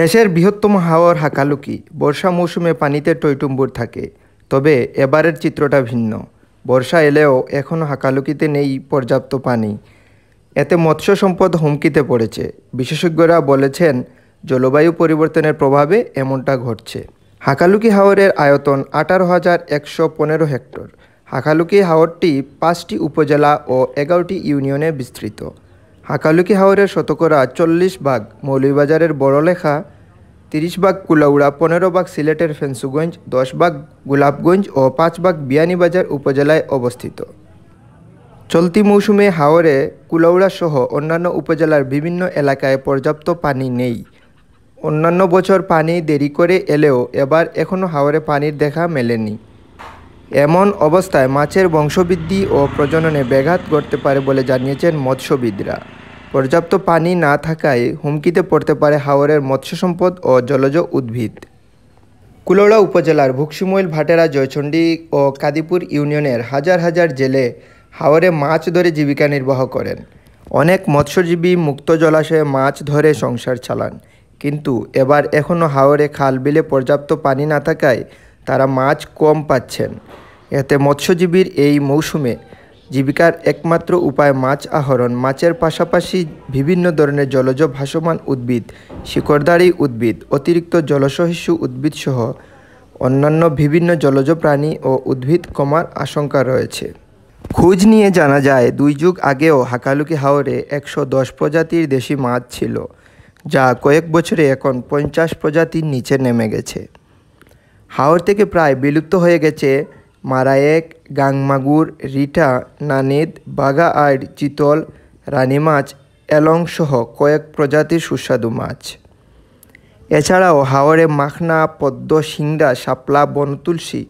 দেশের বৃহত্তম হাওর হাকালুকি বর্ষা মৌসুমে পানিতে টইটুম্বুর থাকে তবে এবারের চিত্রটা ভিন্ন বর্ষা এলেও এখনও হাকালুকিতে নেই পর্যাপ্ত পানি এতে মৎস্য সম্পদ হুমকিতে পড়েছে বিশেষজ্ঞরা বলেছেন জলবায়ু পরিবর্তনের প্রভাবে এমনটা ঘটছে হাকালুকি হাওরের আয়তন আঠারো হাজার একশো পনেরো হেক্টর হাকালুকি হাওরটি পাঁচটি উপজেলা ও এগারোটি ইউনিয়নে বিস্তৃত হাকালুকি হাওরের শতকরা চল্লিশ ভাগ মৌলভীবাজারের বড়লেখা তিরিশ ভাগ কুলাউড়া পনেরো ভাগ সিলেটের ফেন্সুগঞ্জ দশ ভাগ গোলাপগঞ্জ ও পাঁচ ভাগ বিয়ানীবাজার উপজেলায় অবস্থিত চলতি মৌসুমে হাওরে কুলাউড়া সহ অন্যান্য উপজেলার বিভিন্ন এলাকায় পর্যাপ্ত পানি নেই অন্যান্য বছর পানি দেরি করে এলেও এবার এখনও হাওরে পানির দেখা মেলেনি এমন অবস্থায় মাছের বংশবৃদ্ধি ও প্রজননে ব্যাঘাত ঘটতে পারে বলে জানিয়েছেন মৎস্যবিদরা পর্যাপ্ত পানি না থাকায় হুমকিতে পড়তে পারে হাওরের মৎস্য সম্পদ ও জলজ উদ্ভিদ কুলোড়া উপজেলার ভুকসিমইল ভাটেরা জয়চণ্ডী ও কাদিপুর ইউনিয়নের হাজার হাজার জেলে হাওরে মাছ ধরে জীবিকা নির্বাহ করেন অনেক মৎস্যজীবী মুক্ত জলাশয়ে মাছ ধরে সংসার চালান কিন্তু এবার এখনও হাওরে খাল বিলে পর্যাপ্ত পানি না থাকায় তারা মাছ কম পাচ্ছেন এতে মৎস্যজীবীর এই মৌসুমে জীবিকার একমাত্র উপায় মাছ আহরণ মাছের পাশাপাশি বিভিন্ন ধরনের জলজ ভাসমান উদ্ভিদ শিকড়দারী উদ্ভিদ অতিরিক্ত জলসহিষ্ণু উদ্ভিদসহ অন্যান্য বিভিন্ন জলজ প্রাণী ও উদ্ভিদ কমার আশঙ্কা রয়েছে খোঁজ নিয়ে জানা যায় দুই যুগ আগেও হাকালুকি হাওরে একশো দশ প্রজাতির দেশি মাছ ছিল যা কয়েক বছরে এখন পঞ্চাশ প্রজাতির নিচে নেমে গেছে হাওর থেকে প্রায় বিলুপ্ত হয়ে গেছে মারায়েক গাংমাগুর রিঠা নানেদ বাগা আইড় চিতল রানী মাছ এলংসহ কয়েক প্রজাতির সুস্বাদু মাছ এছাড়াও হাওড়ে মাখনা পদ্ম সিংড়া শাপলা বনতুলসী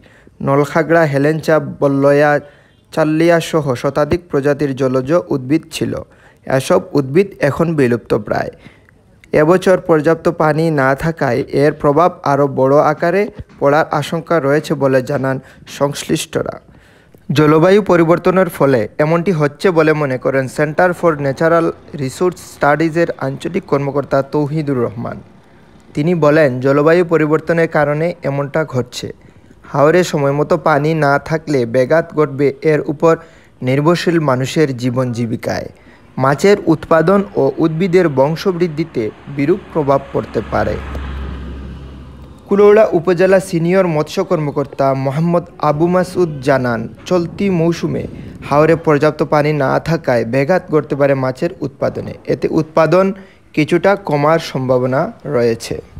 নলখাগড়া হেলেঞ্চা বল্লয়া চাল্লিয়াসহ শতাধিক প্রজাতির জলজ উদ্ভিদ ছিল এসব উদ্ভিদ এখন বিলুপ্তপ্রায় এবছর পর্যাপ্ত পানি না থাকায় এর প্রভাব আরও বড় আকারে পড়ার আশঙ্কা রয়েছে বলে জানান সংশ্লিষ্টরা জলবায়ু পরিবর্তনের ফলে এমনটি হচ্ছে বলে মনে করেন সেন্টার ফর ন্যাচারাল রিসোর্স স্টাডিজের আঞ্চলিক কর্মকর্তা তৌহিদুর রহমান তিনি বলেন জলবায়ু পরিবর্তনের কারণে এমনটা ঘটছে হাওরে সময়মতো পানি না থাকলে ব্যাঘাত ঘটবে এর উপর নির্ভরশীল মানুষের জীবন জীবিকায় মাছের উৎপাদন ও উদ্ভিদের বংশবৃদ্ধিতে বিরূপ প্রভাব পড়তে পারে কুলৌড়া উপজেলা সিনিয়র মৎস্য কর্মকর্তা মোহাম্মদ আবু মাসুদ জানান চলতি মৌসুমে হাওরে পর্যাপ্ত পানি না থাকায় ব্যাঘাত ঘটতে পারে মাছের উৎপাদনে এতে উৎপাদন কিছুটা কমার সম্ভাবনা রয়েছে